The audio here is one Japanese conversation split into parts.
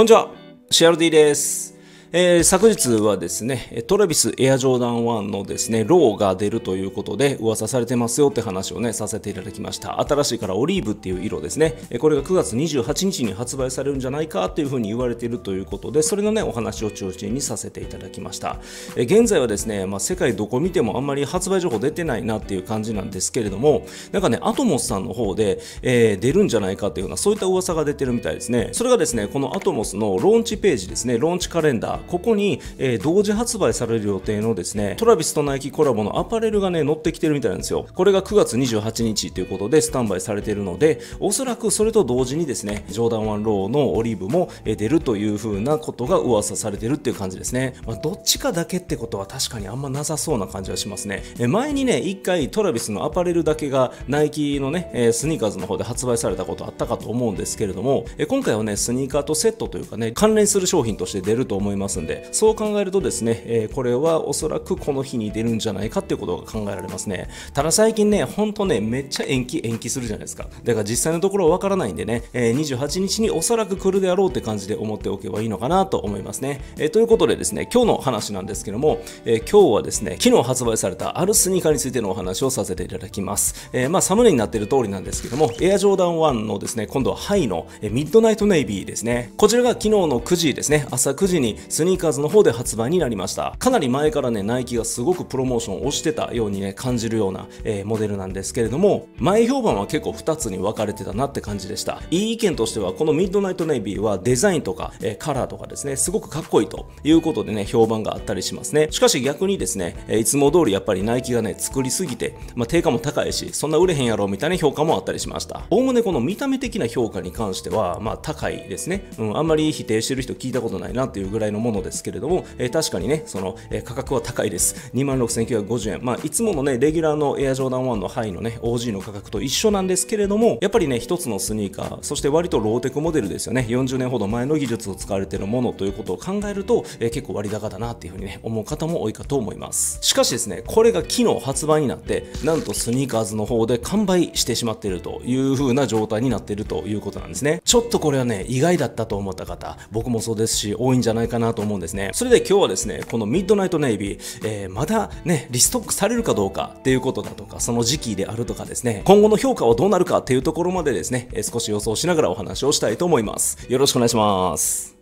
こんにちは CRD ですえー、昨日はですね、トラビスエアジョーダン1のですね、ローが出るということで噂されてますよって話をね、させていただきました。新しいからオリーブっていう色ですね。これが9月28日に発売されるんじゃないかというふうに言われているということで、それのね、お話を中心にさせていただきました。え現在はですね、まあ、世界どこ見てもあんまり発売情報出てないなっていう感じなんですけれども、なんかね、アトモスさんの方で、えー、出るんじゃないかというような、そういった噂が出てるみたいですね。それがですね、このアトモスのローンチページですね、ローンチカレンダーここに、えー、同時発売される予定のですねトラビスとナイキコラボのアパレルがね乗ってきてるみたいなんですよこれが9月28日ということでスタンバイされているのでおそらくそれと同時にですねジョーダン1ローのオリーブも出るという風なことが噂されてるっていう感じですね、まあ、どっちかだけってことは確かにあんまなさそうな感じはしますね前にね1回トラビスのアパレルだけがナイキのねスニーカーズの方で発売されたことあったかと思うんですけれども今回はねスニーカーとセットというかね関連する商品として出ると思いますますんで、そう考えるとですね、えー、これはおそらくこの日に出るんじゃないかっていうことが考えられますね。ただ最近ね、ほんとね、めっちゃ延期延期するじゃないですか。だから実際のところわからないんでね、えー、28日におそらく来るであろうって感じで思っておけばいいのかなと思いますね。えー、ということでですね、今日の話なんですけども、えー、今日はですね、昨日発売されたあるスニーカーについてのお話をさせていただきます。えー、まあサムネになっている通りなんですけども、エアジョーダン1のですね、今度はハイの、えミッドナイトネイビーですね。こちらが昨日の9時ですね、朝9時にスニーカーズの方で発売になりましたかなり前からねナイキがすごくプロモーションをしてたようにね感じるような、えー、モデルなんですけれども前評判は結構2つに分かれてたなって感じでしたいい意見としてはこのミッドナイトネイビーはデザインとか、えー、カラーとかですねすごくかっこいいということでね評判があったりしますねしかし逆にですね、えいつも通りやっぱりナイキがね作りすぎて、まあ、定価も高いしそんな売れへんやろみたいな評価もあったりしましたおおむねこの見た目的な評価に関してはまあ高いですね、うん、あんまり否定してる人聞いたことないなっていうぐらいのものものですけれども、えー、確かにね、その、えー、価格は高いです。26,950円。まあ、いつものね、レギュラーのエアジョーダン1のハイのね、OG の価格と一緒なんですけれども、やっぱりね、一つのスニーカー、そして割とローテクモデルですよね。40年ほど前の技術を使われているものということを考えると、えー、結構割高だなっていうふうにね、思う方も多いかと思います。しかしですね、これが昨日発売になって、なんとスニーカーズの方で完売してしまっているという風な状態になっているということなんですね。ちょっとこれはね、意外だったと思った方、僕もそうですし、多いんじゃないかなとと思うんですね。それで今日はですね、このミッドナイトネイビー、えー、まだね、リストックされるかどうかっていうことだとか、その時期であるとかですね、今後の評価はどうなるかっていうところまでですね、少し予想しながらお話をしたいと思います。よろしくお願いします。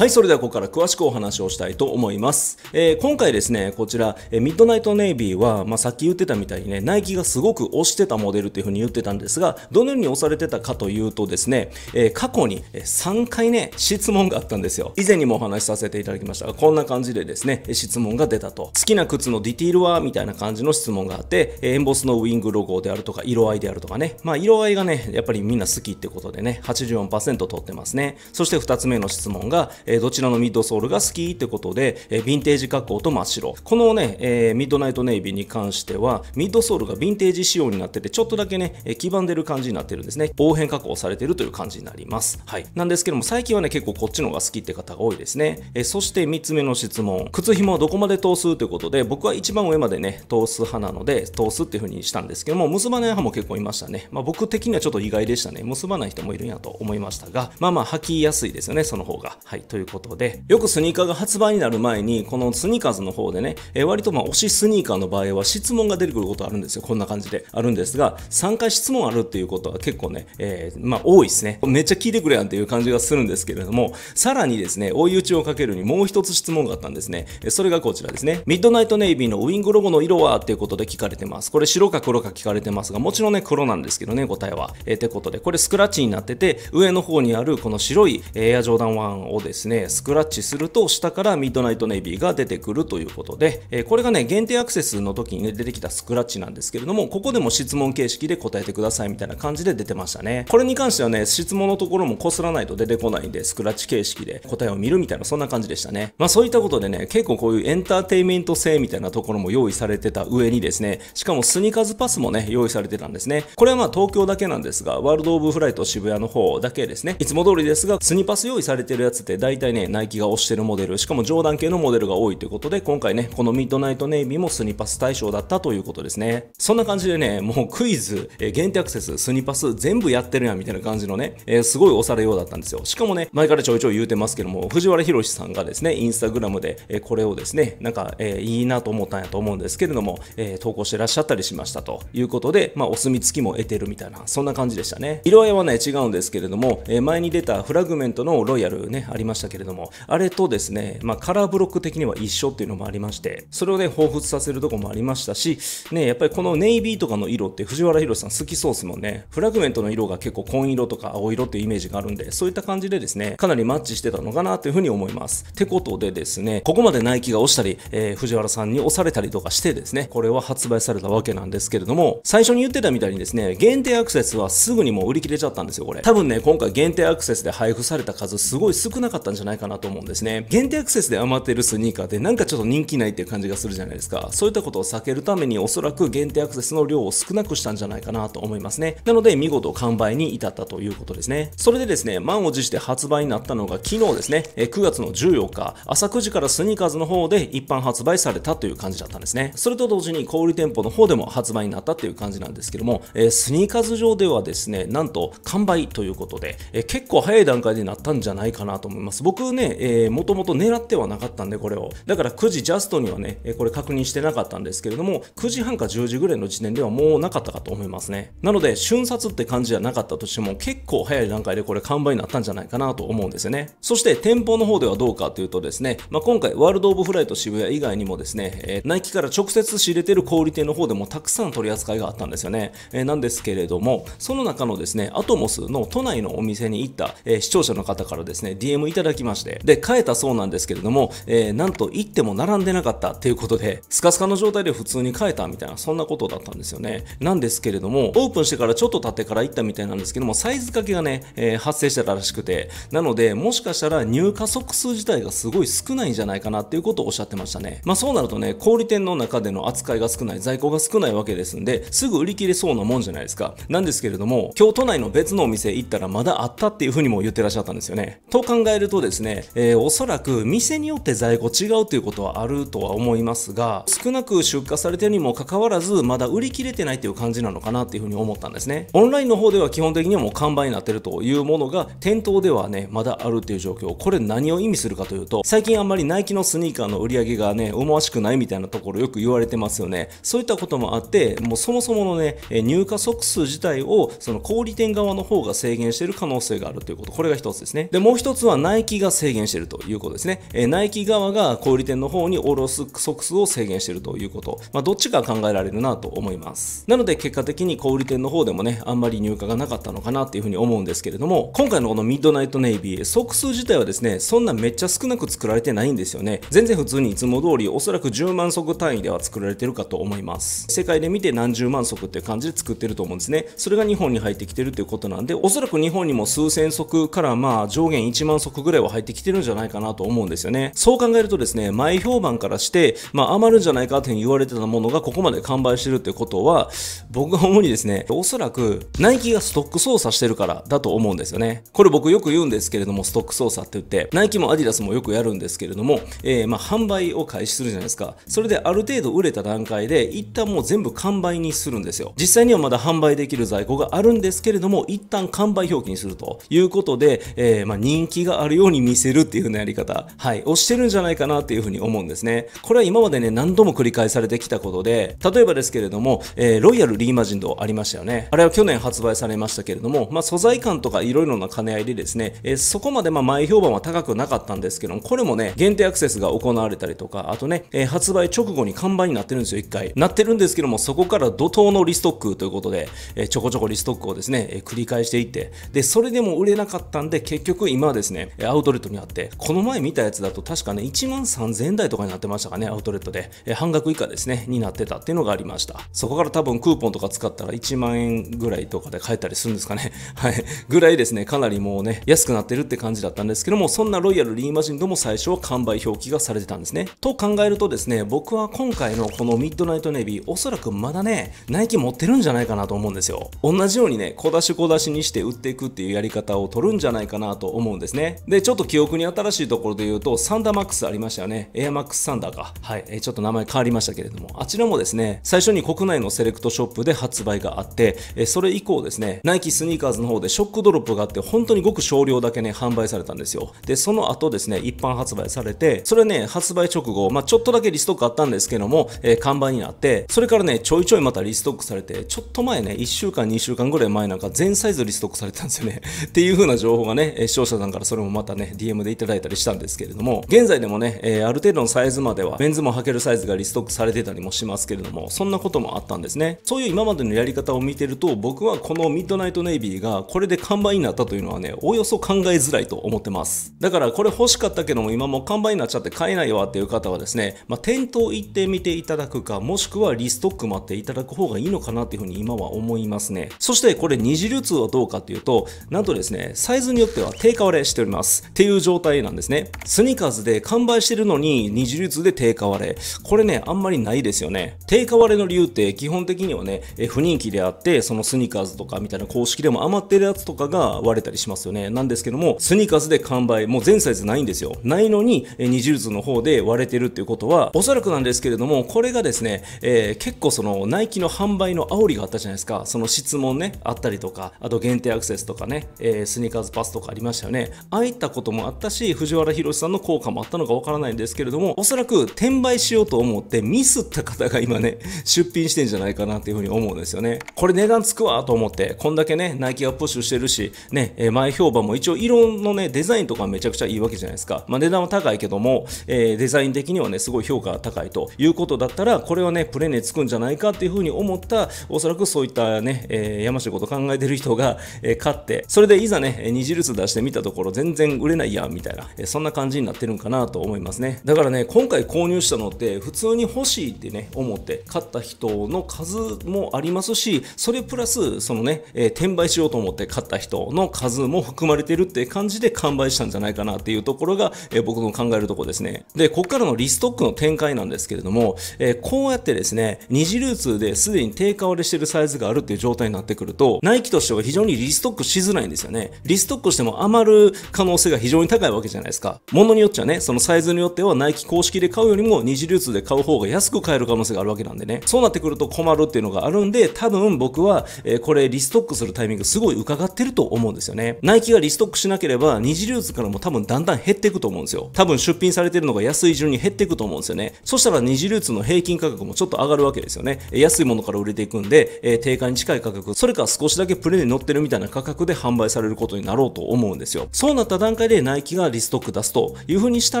はい、それではここから詳しくお話をしたいと思います。えー、今回ですね、こちら、えー、ミッドナイトネイビーは、まあ、さっき言ってたみたいにね、ナイキがすごく押してたモデルっていう風に言ってたんですが、どのように押されてたかというとですね、えー、過去に3回ね、質問があったんですよ。以前にもお話しさせていただきましたが、こんな感じでですね、質問が出たと。好きな靴のディティールはみたいな感じの質問があって、エンボスのウィングロゴであるとか、色合いであるとかね、まあ、色合いがね、やっぱりみんな好きってことでね、84%取ってますね。そして2つ目の質問が、えー、どちらのミッドソールが好きってことで、えー、ヴィンテージ加工と真っ白。このね、えー、ミッドナイトネイビーに関しては、ミッドソールがヴィンテージ仕様になってて、ちょっとだけね、えー、黄ばんでる感じになってるんですね。棒変加工されてるという感じになります。はい。なんですけども、最近はね、結構こっちの方が好きって方が多いですね。えー、そして3つ目の質問。靴紐はどこまで通すということで、僕は一番上までね、通す派なので、通すっていう風にしたんですけども、結ばない派も結構いましたね。まあ僕的にはちょっと意外でしたね。結ばない人もいるんやと思いましたが、まあまあ履きやすいですよね、その方が。はい。ということで、よくスニーカーが発売になる前に、このスニーカーズの方でね、え割とまあ推しスニーカーの場合は質問が出てくることあるんですよ。こんな感じで。あるんですが、3回質問あるっていうことは結構ね、えー、まあ多いですね。めっちゃ聞いてくれやんっていう感じがするんですけれども、さらにですね、追い打ちをかけるにもう一つ質問があったんですね。それがこちらですね。ミッドナイトネイビーのウィングロゴの色はっていうことで聞かれてます。これ白か黒か聞かれてますが、もちろんね、黒なんですけどね、答えは。えー、ってことで、これスクラッチになってて、上の方にあるこの白いエアジョーダン1をですねですね、スクラッチすると下からミッドナイトネイビーが出てくるということで、えこれがね、限定アクセスの時に、ね、出てきたスクラッチなんですけれども、ここでも質問形式で答えてくださいみたいな感じで出てましたね。これに関してはね、質問のところもこすらないと出てこないんで、スクラッチ形式で答えを見るみたいな、そんな感じでしたね。まあそういったことでね、結構こういうエンターテイメント性みたいなところも用意されてた上にですね、しかもスニーカーズパスもね、用意されてたんですね。これはまあ東京だけなんですが、ワールドオブフライト渋谷の方だけですね、いつも通りですが、スニパス用意されてるやつって大体ね、ナイキが推してるモデル、しかも上段系のモデルが多いということで、今回ね、このミッドナイトネイビーもスニパス対象だったということですね。そんな感じでね、もうクイズ、えー、限定アクセス、スニパス全部やってるやんみたいな感じのね、えー、すごい押されようだったんですよ。しかもね、前からちょいちょい言うてますけども、藤原宏さんがですね、インスタグラムで、えー、これをですね、なんか、えー、いいなと思ったんやと思うんですけれども、えー、投稿してらっしゃったりしましたということで、まあ、お墨付きも得てるみたいな、そんな感じでしたね。色合いはね、違うんですけれども、えー、前に出たフラグメントのロイヤルね、ありましたしたけれども、あれとですね、まあ、カラーブロック的には一緒っていうのもありまして、それをね、彷彿させるとこもありましたし、ね、やっぱりこのネイビーとかの色って藤原宏さん好きそうですもんね。フラグメントの色が結構紺色とか青色っていうイメージがあるんで、そういった感じでですね、かなりマッチしてたのかなというふうに思います。ってことでですね、ここまでナイキが押したり、えー、藤原さんに押されたりとかしてですね、これは発売されたわけなんですけれども、最初に言ってたみたいにですね、限定アクセスはすぐにもう売り切れちゃったんですよ、これ。多分ね、今回限定アクセスで配布された数すごい少なかったったんじゃないかなと思うんですね。限定アクセスで余っているスニーカーってなんかちょっと人気ないっていう感じがするじゃないですか。そういったことを避けるためにおそらく限定アクセスの量を少なくしたんじゃないかなと思いますね。なので見事完売に至ったということですね。それでですね、満を持して発売になったのが昨日ですね、9月の14日、朝9時からスニーカーズの方で一般発売されたという感じだったんですね。それと同時に小売店舗の方でも発売になったっていう感じなんですけども、えスニーカーズ上ではですね、なんと完売ということで、え結構早い段階でなったんじゃないかなと思います。ます僕ね、えー、もともと狙ってはなかったんでこれをだから9時ジャストにはねえこれ確認してなかったんですけれども9時半か10時ぐらいの時点ではもうなかったかと思いますねなので瞬殺って感じじゃなかったとしても結構早い段階でこれ完売になったんじゃないかなと思うんですよねそして店舗の方ではどうかというとですね、まあ、今回ワールド・オブ・フライト渋谷以外にもですね、えー、ナイキから直接仕入れてる小売店の方でもたくさん取り扱いがあったんですよね、えー、なんですけれどもその中のですねアトモスの都内のお店に行った、えー、視聴者の方からですね DM いただだきまして、で、買えたそうなんですけれども、えー、なんと行っても並んでなかったっていうことで、スカスカの状態で普通に買えたみたいな、そんなことだったんですよね。なんですけれども、オープンしてからちょっと経ってから行ったみたいなんですけども、サイズ掛けがね、えー、発生してたらしくて、なので、もしかしたら入荷速数自体がすごい少ないんじゃないかなっていうことをおっしゃってましたね。まあそうなるとね、小売店の中での扱いが少ない、在庫が少ないわけですんで、すぐ売り切れそうなもんじゃないですか。なんですけれども、今日都内の別のお店行ったらまだあったっていうふうにも言ってらっしゃったんですよね。と考えるととですね、えー、おそらく店によって在庫違うということはあるとは思いますが、少なく出荷されてるにもかかわらず、まだ売り切れてないという感じなのかなっていうふうに思ったんですね。オンラインの方では基本的にはもう完売になってるというものが、店頭ではね、まだあるっていう状況。これ何を意味するかというと、最近あんまりナイキのスニーカーの売り上げがね、思わしくないみたいなところよく言われてますよね。そういったこともあって、もうそもそものね、入荷即数自体を、その小売店側の方が制限している可能性があるということ。これが一つですね。で、もう一つは、ナイイキが制限しているということですね。えー、ナイキ側が小売店の方に卸すソックスを制限しているということ。まあ、どっちか考えられるなと思います。なので結果的に小売店の方でもね、あんまり入荷がなかったのかなっていうふうに思うんですけれども、今回のこのミッドナイトネイビー、ソックス自体はですね、そんなめっちゃ少なく作られてないんですよね。全然普通にいつも通り、おそらく10万足単位では作られてるかと思います。世界で見て何十万足っていう感じで作ってると思うんですね。それが日本に入ってきてるということなんで、おそらく日本にも数千足からまあ上限1万足ぐらいぐらいは入ってきてるんじゃないかなと思うんですよね。そう考えるとですね、前評判からして、まあ、余るんじゃないかというに言われてたものがここまで完売してるってことは、僕が主にですね、おそらくナイキがストック操作してるからだと思うんですよね。これ僕よく言うんですけれども、ストック操作って言って、ナイキもアディダスもよくやるんですけれども、えー、まあ販売を開始するじゃないですか。それである程度売れた段階で、一旦もう全部完売にするんですよ。実際にはまだ販売できる在庫があるんですけれども、一旦完売表記にするということで、えー、まあ人気があるよように見せるっていう風なやり方、はい、をしてるんじゃないかなっていう風に思うんですね。これは今までね、何度も繰り返されてきたことで、例えばですけれども、えー、ロイヤルリーマジンドありましたよね。あれは去年発売されましたけれども、まあ、素材感とか色々な兼ね合いでですね、えー、そこまでま前評判は高くなかったんですけども、これもね、限定アクセスが行われたりとか、あとね、えー、発売直後に看板になってるんですよ、1回。なってるんですけども、そこから怒涛のリストックということで、えー、ちょこちょこリストックをですね、え繰り返していって、で、それでも売れなかったんで、結局今はですね、アウトレットにあって、この前見たやつだと確かね、1万3000円台とかになってましたかね、アウトレットで。え半額以下ですね、になってたっていうのがありました。そこから多分クーポンとか使ったら1万円ぐらいとかで買えたりするんですかね。はい。ぐらいですね、かなりもうね、安くなってるって感じだったんですけども、そんなロイヤルリーマジンドも最初は完売表記がされてたんですね。と考えるとですね、僕は今回のこのミッドナイトネビー、おそらくまだね、ナイキ持ってるんじゃないかなと思うんですよ。同じようにね、小出し小出しにして売っていくっていうやり方を取るんじゃないかなと思うんですね。で、で、ちょっと記憶に新しいところで言うと、サンダーマックスありましたよね。エアマックスサンダーか。はい。えー、ちょっと名前変わりましたけれども、あちらもですね、最初に国内のセレクトショップで発売があって、えー、それ以降ですね、ナイキスニーカーズの方でショックドロップがあって、本当にごく少量だけね、販売されたんですよ。で、その後ですね、一般発売されて、それね、発売直後、まあ、ちょっとだけリストックあったんですけども、えー、完売になって、それからね、ちょいちょいまたリストックされて、ちょっと前ね、1週間、2週間ぐらい前なんか全サイズリストックされたんですよね。っていう風な情報がね、視聴者さんからそれもまた方ね、DM でいただいたりしたんですけれども、現在でもね、えー、ある程度のサイズまでは、メンズも履けるサイズがリストックされてたりもしますけれども、そんなこともあったんですね。そういう今までのやり方を見てると、僕はこのミッドナイトネイビーがこれで完売になったというのはね、およそ考えづらいと思ってます。だからこれ欲しかったけども、今も完売になっちゃって買えないわっていう方はですね、まあ、店頭行ってみていただくか、もしくはリストック待っていただく方がいいのかなっていうふうに今は思いますね。そしてこれ二次流通はどうかっていうと、なんとですね、サイズによっては低価割れしております。。っていう状態なんですね。スニーカーズで完売してるのに二次流通で定価割れ。これね、あんまりないですよね。定価割れの理由って基本的にはね、え不人気であって、そのスニーカーズとかみたいな公式でも余ってるやつとかが割れたりしますよね。なんですけども、スニーカーズで完売、もう全サイズないんですよ。ないのに、え二次流通の方で割れてるっていうことは、おそらくなんですけれども、これがですね、えー、結構そのナイキの販売の煽りがあったじゃないですか。その質問ね、あったりとか、あと限定アクセスとかね、えー、スニーカーズパスとかありましたよね。ああいったこともあったし藤原宏さんの効果もあったのかわからないんですけれどもおそらく転売しようと思ってミスった方が今ね出品してんじゃないかなっていうふうに思うんですよねこれ値段つくわと思ってこんだけねナイキがプッシュしてるしね前評判も一応色のねデザインとかめちゃくちゃいいわけじゃないですかまあ値段は高いけども、えー、デザイン的にはねすごい評価が高いということだったらこれはねプレネつくんじゃないかっていうふうに思ったおそらくそういったね、えー、山こと考えてる人が、えー、買ってそれでいざね二次ー通出してみたところ全然売れないやんみたいな、えそんな感じになってるんかなと思いますねだからね今回購入したのって普通に欲しいってね思って買った人の数もありますしそれプラスそのね、えー、転売しようと思って買った人の数も含まれてるって感じで完売したんじゃないかなっていうところが、えー、僕の考えるところですねでこっからのリストックの展開なんですけれども、えー、こうやってですね二次流通ですでに定価割れしてるサイズがあるっていう状態になってくるとナイキとしては非常にリストックしづらいんですよねリストックしても余る可能性が非常に高いわけじゃないですか。ものによっちゃね、そのサイズによってはナイキ公式で買うよりも二次流通で買う方が安く買える可能性があるわけなんでね。そうなってくると困るっていうのがあるんで、多分僕は、えー、これリストックするタイミングすごい伺ってると思うんですよね。ナイキがリストックしなければ二次流通からも多分だんだん減っていくと思うんですよ。多分出品されてるのが安い順に減っていくと思うんですよね。そしたら二次流通の平均価格もちょっと上がるわけですよね。安いものから売れていくんで、えー、定価に近い価格、それか少しだけプレに乗ってるみたいな価格で販売されることになろうと思うんですよ。そうなった段段階でナイキがリストック出すという風にした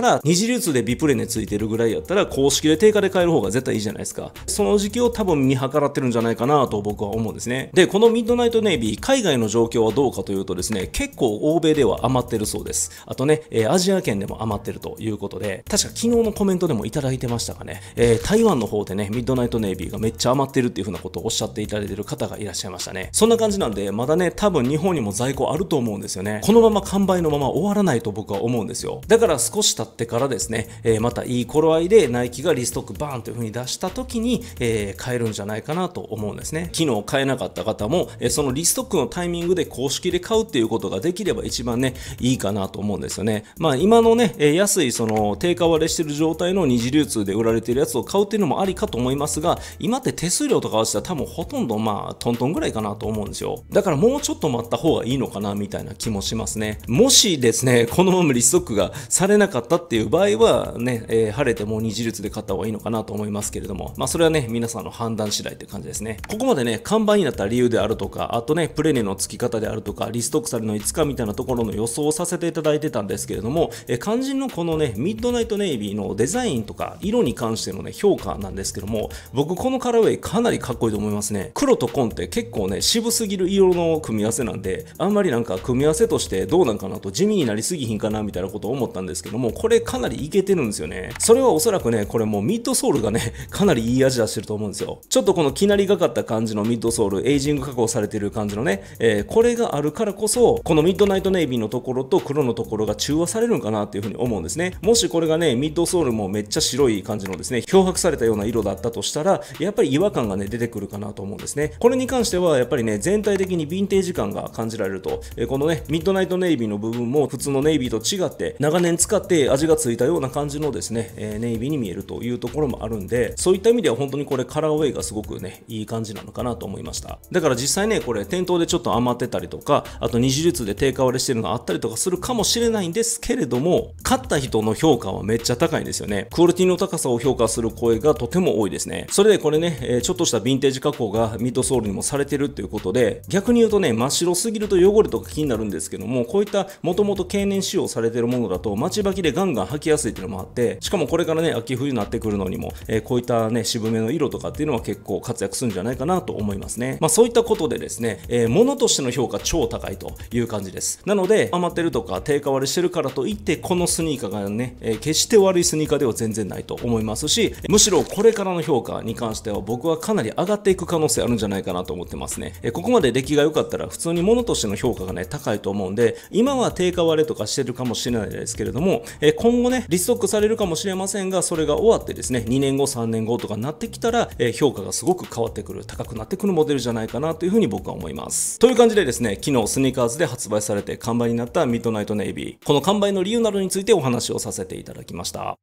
ら、二次流通でビプレネついてるぐらいやったら、公式で定価で買える方が絶対いいじゃないですか。その時期を多分見計らってるんじゃないかなと僕は思うんですね。で、このミッドナイトネイビー、海外の状況はどうかというとですね、結構欧米では余ってるそうです。あとね、えー、アジア圏でも余ってるということで、確か昨日のコメントでもいただいてましたかね、えー、台湾の方でね、ミッドナイトネイビーがめっちゃ余ってるっていう風なことをおっしゃっていただいてる方がいらっしゃいましたね。そんな感じなんで、まだね、多分日本にも在庫あると思うんですよね。このまま完売のまま終わらないと僕は思うんですよだから少し経ってからですね、えー、またいい頃合いでナイキがリストックバーンという風に出した時に、えー、買えるんじゃないかなと思うんですね昨日買えなかった方も、えそのリストックのタイミングで公式で買うっていうことができれば一番ねいいかなと思うんですよねまあ今のね、え安いその定価割れしてる状態の二次流通で売られてるやつを買うっていうのもありかと思いますが今って手数料とか合わせたら多分ほとんどまあトントンぐらいかなと思うんですよだからもうちょっと待った方がいいのかなみたいな気もしますねもしでですね、このままリストックがされなかったっていう場合は、ね、えー、晴れてもう二次列で買った方がいいのかなと思いますけれども、まあそれはね、皆さんの判断次第って感じですね。ここまでね、看板になった理由であるとか、あとね、プレネの付き方であるとか、リストックされのいつかみたいなところの予想をさせていただいてたんですけれども、えー、肝心のこのね、ミッドナイトネイビーのデザインとか、色に関してのね、評価なんですけども、僕このカラーウェイかなりかっこいいと思いますね。黒と紺って結構ね、渋すぎる色の組み合わせなんで、あんまりなんか組み合わせとしてどうなんかなと地味になりすぎひんかなみたいなことを思ったんですけども、これかなりいけてるんですよね。それはおそらくね、これもうミッドソールがね、かなりいい味出してると思うんですよ。ちょっとこのきなりがかった感じのミッドソール、エイジング加工されてる感じのね、えー、これがあるからこそ、このミッドナイトネイビーのところと黒のところが中和されるんかなっていうふうに思うんですね。もしこれがね、ミッドソールもめっちゃ白い感じのですね、漂白されたような色だったとしたら、やっぱり違和感がね、出てくるかなと思うんですね。これに関しては、やっぱりね、全体的にヴィンテージ感が感じられると、えー、このね、ミッドナイトネイビーの部分も普通のネイビーと違って長年使って味がついたような感じのですね、えネイビーに見えるというところもあるんでそういった意味では本当にこれカラーウェイがすごくねいい感じなのかなと思いましただから実際ねこれ店頭でちょっと余ってたりとかあと二次流通で定価割れしてるのがあったりとかするかもしれないんですけれども買った人の評価はめっちゃ高いんですよねクオリティの高さを評価する声がとても多いですねそれでこれね、えちょっとしたヴィンテージ加工がミートソールにもされてるっていうことで逆に言うとね真っ白すぎると汚れとか気になるんですけどもこういったもともとと経年使用されてるものだと、待ちばきでガンガン履きやすいっていうのもあって、しかもこれからね、秋冬になってくるのにも、えー、こういったね、渋めの色とかっていうのは結構活躍するんじゃないかなと思いますね。まあそういったことでですね、えー、物としての評価超高いという感じです。なので、余ってるとか低価割れしてるからといって、このスニーカーがね、えー、決して悪いスニーカーでは全然ないと思いますし、むしろこれからの評価に関しては僕はかなり上がっていく可能性あるんじゃないかなと思ってますね。えー、ここまで出来が良かったら普通に物としての評価がね、高いと思うんで、今は低価割割れとかしてるかもしれないですけれども、え今後ね、リストックされるかもしれませんが、それが終わってですね、2年後、3年後とかなってきたら、え評価がすごく変わってくる、高くなってくるモデルじゃないかなというふうに僕は思います。という感じでですね、昨日スニーカーズで発売されて完売になったミッドナイトネイビー。この完売の理由などについてお話をさせていただきました。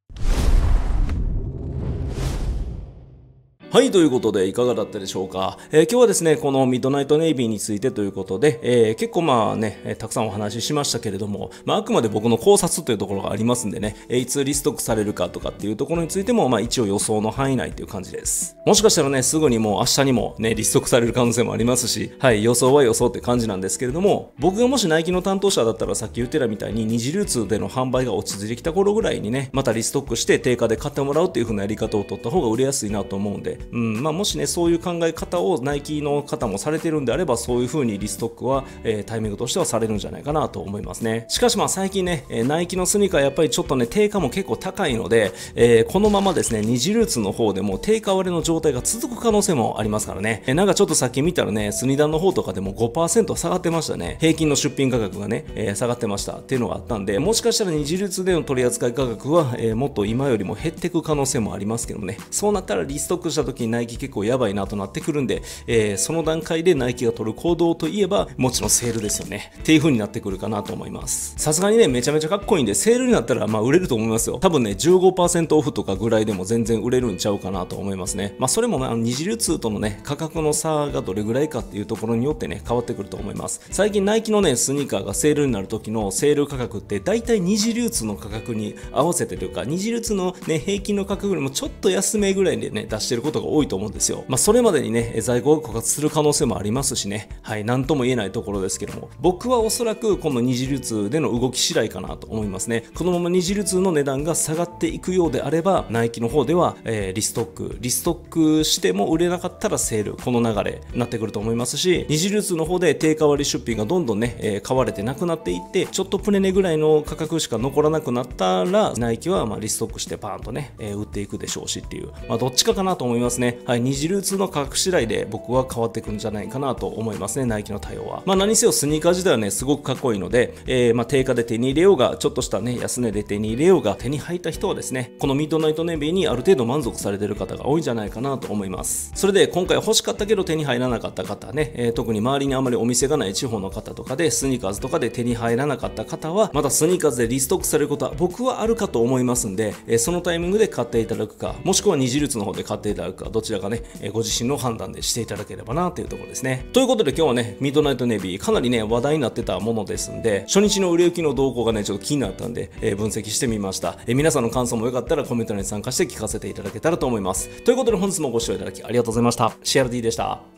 はい、ということでいかがだったでしょうか、えー、今日はですね、このミッドナイトネイビーについてということで、えー、結構まあね、たくさんお話ししましたけれども、まあ、あくまで僕の考察というところがありますんでね、えいつリストックされるかとかっていうところについても、まあ一応予想の範囲内という感じです。もしかしたらね、すぐにもう明日にもね、リストックされる可能性もありますし、はい、予想は予想って感じなんですけれども、僕がもしナイキの担当者だったらさっき言ってたみたいに二次流通での販売が落ち着いてきた頃ぐらいにね、またリストックして定価で買ってもらうっていう風なやり方を取った方が売れやすいなと思うんで、うんまあ、もしねそういう考え方をナイキの方もされてるんであればそういう風にリストックは、えー、タイミングとしてはされるんじゃないかなと思いますねしかしまあ最近ね、えナイキのスニーカーやっぱりちょっとね定価も結構高いので、えー、このままですね二次ルーツの方でも定価割れの状態が続く可能性もありますからね、えー、なんかちょっとさっき見たらねスニダンの方とかでも5%下がってましたね平均の出品価格がね、え下がってましたっていうのがあったんでもしかしたら二次流通での取り扱い価格は、えもっと今よりも減っていく可能性もありますけどもねそうなったらリストックした時にナイキ結構やばいなとなってくるんで、えー、その段階でナイキが取る行動といえば、もちろんセールですよね。っていう風になってくるかなと思います。さすがにね、めちゃめちゃかっこいいんで、セールになったらまあ売れると思いますよ。多分ね、15%オフとかぐらいでも全然売れるんちゃうかなと思いますね。まあそれもね、あの二次流通とのね、価格の差がどれぐらいかっていうところによってね、変わってくると思います。最近ナイキのね、スニーカーがセールになる時のセール価格って大体二次流通の価格に合わせてというか、二次流通のね、平均の価格よりもちょっと安めぐらいでね、出してることが多いと思うんですよ。まあ、それまでにね、在庫が枯渇する可能性もありますしね、はい、なんとも言えないところですけども、僕はおそらくこの二次流通での動き次第かなと思いますね。このまま二次流通の値段が下がっていくようであれば、ナイキの方では、えー、リストック、リストックしても売れなかったらセール、この流れになってくると思いますし、二次流通の方で定価割出品がどんどんね、えー、買われてなくなっていって、ちょっとプレネぐらいの価格しか残らなくなったら、ナイキはまリストックしてパーンとね、えー、売っていくでしょうしっていう、まあ、どっちかかなと思いますますね。はい、二次流通の価格次第で僕は変わってくるんじゃないかなと思いますね、ナイキの対応は。まあ何せよスニーカー自体はね、すごくかっこいいので、えー、まあ定価で手に入れようが、ちょっとしたね、安値で手に入れようが、手に入った人はですね、このミッドナイトネビーにある程度満足されてる方が多いんじゃないかなと思います。それで今回欲しかったけど手に入らなかった方ね、えー、特に周りにあまりお店がない地方の方とかで、スニーカーズとかで手に入らなかった方は、またスニーカーズでリストックされることは僕はあるかと思いますんで、えー、そのタイミングで買っていただくか、もしくは二次流通の方で買っていただくかどちらかね、ご自身の判断でしていただければなというところですね。ということで今日はね、ミッドナイトネビー、かなりね、話題になってたものですんで、初日の売れ行きの動向がね、ちょっと気になったんで、えー、分析してみました、えー、皆さんの感想もよかったらコメントに参加して聞かせていただけたらと思います。ということで本日もご視聴いただきありがとうございました。CRD でした。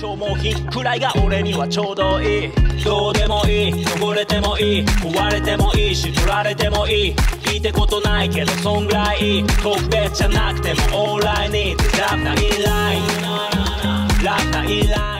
消耗品くらいが俺にはちょうどいいどうでもいい汚れてもいい壊れてもいいし取られてもいい聞いたことないけどそんぐらい特別じゃなくてもオーライにラフなインラインラフなインライン